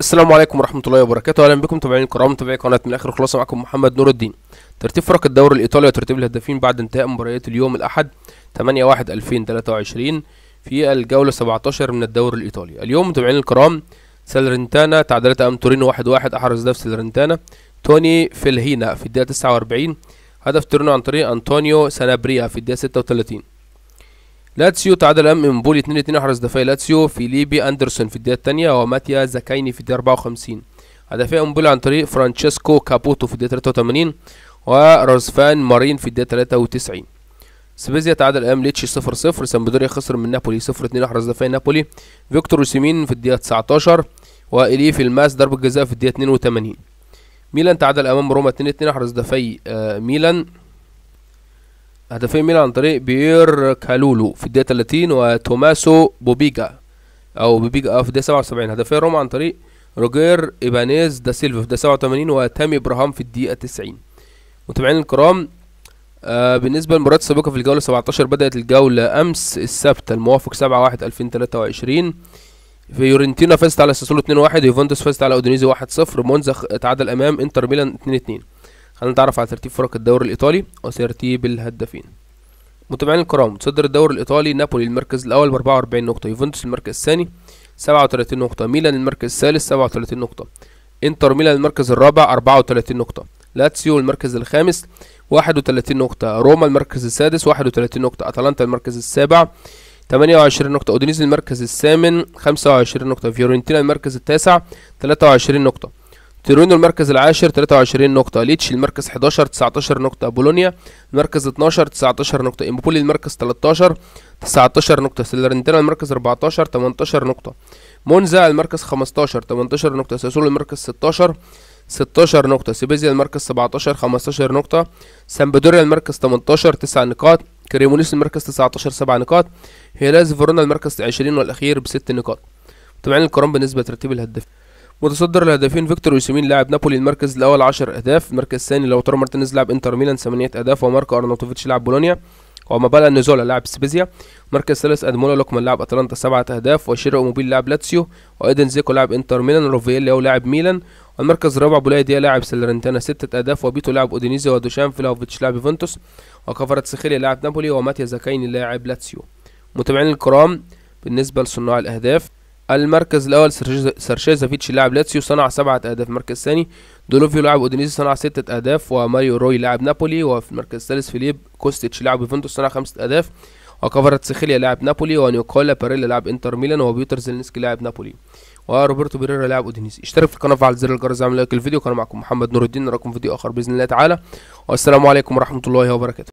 السلام عليكم ورحمة الله وبركاته أهلا بكم متابعين الكرام متابعي قناة من آخر خلاصة معكم محمد نور الدين ترتيب فرق الدوري الإيطالي وترتيب الهدافين بعد انتهاء مباريات اليوم الأحد 8 1 2023 في الجولة 17 من الدوري الإيطالي اليوم متابعين الكرام سالرنتانا تعادلت أمام تورينو 1 1 أحرز هدف سالرنتانا توني فيلهينا في الدقيقة 49 هدف تورينو عن طريق أنطونيو سانابريا في الدقيقة 36 لاتسيو تعادل امام امبولي 2 2 احرز دفاعي لاتسيو فيليبي اندرسون في الدقيقه الثانيه وماتيا زكايني في الدقيقه 54 هدفي امبولي عن طريق فرانشيسكو كابوتو في الدقيقه 83 ورزفان مارين في الدقيقه 93 سبيزيا تعادل امام ليتشي 0 0 سامبدوريا خسر من نابولي 0 2 احرز دفاعي نابولي فيكتور اوسيمين في الدقيقه 19 وإلي في الماس ضربه جزاء في الدقيقه 82 ميلان تعادل امام روما 2 2 احرز دفاعي آه، ميلان هدفين ميلان عن طريق بيير كالولو في الدقيقة 30 وتوماسو بوبيجا أو بوبيجا في الدقيقة 77 هدفين روما عن طريق روجير إيبانيز دا سيلفا في الدقيقة 87 وتامي إبراهام في الدقيقة 90 متابعينا الكرام آه بالنسبة للمباريات السابقة في الجولة 17 بدأت الجولة أمس السبت الموافق 7 1 2023 فيورنتينا فازت على ساسولو 2-1 يوفنتوس فازت على اودينيزي 1-0 مونزا تعادل امام انتر ميلان 2-2 هنتعرف على ترتيب فرق الدوري الإيطالي وترتيب الهدافين متابعين الكرام تصدر الدوري الإيطالي نابولي المركز الأول ب 44 نقطة يوفنتوس المركز الثاني 37 نقطة ميلان المركز الثالث 37 نقطة انتر ميلان المركز الرابع 34 نقطة لاتسيو المركز الخامس 31 نقطة روما المركز السادس 31 نقطة أتلانتا المركز السابع 28 نقطة أودينيز المركز الثامن 25 نقطة فيورنتينا المركز التاسع 23 نقطة تيرونو المركز العاشر 23 نقطة ليتش المركز 11 19 نقطة بولونيا المركز 12 19 نقطة امبولي المركز 13 19 نقطة سلرنتينا المركز 14 18 نقطة مونزا المركز 15 18 نقطة ساسولو المركز 16 16 نقطة سيبيزيا المركز 17 15 نقطة سامبدوريا المركز 18 9 نقاط كريمونيس المركز 19 7 نقاط هيلاز فورونا المركز 20 والأخير ب 6 نقاط طبعا الكرام بالنسبة لترتيب الهدافين متصدر الهدافين فيكتور يوسيمين لاعب نابولي المركز الاول 10 اهداف المركز الثاني لوتارو مارتينيز لاعب انتر ميلان 8 اهداف وماركو ارناطوفيتش لاعب بولونيا ومبالا نزولا لاعب سبيزيا المركز الثالث ادمولا لوكمان لاعب اتلانتا 7 اهداف وشيرو موبيل لاعب لاتسيو وايدن زيكو لاعب انتر ميلان روفيلي هو لاعب ميلان المركز الرابع بولاي دي لاعب سيلرنتانا ستة أهداف وبيتو لاعب أودينيزي ودوشان فلاوفيتش لاعب يوفنتوس سخيليا لاعب نابولي وماتيا زكاين لاعب لاتسيو متابعين الكرام بالنسبة لصناع الأهداف المركز الاول سرشيزافيتش لاعب لاتسيو صنع سبعة اهداف المركز الثاني دولوفيو لاعب اودينيزي صنع ستة اهداف وماريو روي لاعب نابولي وفي المركز الثالث فيليب كوستيتش لاعب يوفنتوس صنع خمسة اهداف وكفرت سيخيليا لاعب نابولي ونيكولا باريلا لاعب انتر ميلان وبيوتر زيلنسكي لاعب نابولي وروبرتو بيريرا لاعب اودينيزي اشترك في القناه وفعل زر الجرس اعمل لايك للفيديو كان معكم محمد نور الدين نراكم فيديو اخر باذن الله تعالى والسلام عليكم ورحمه الله وبركاته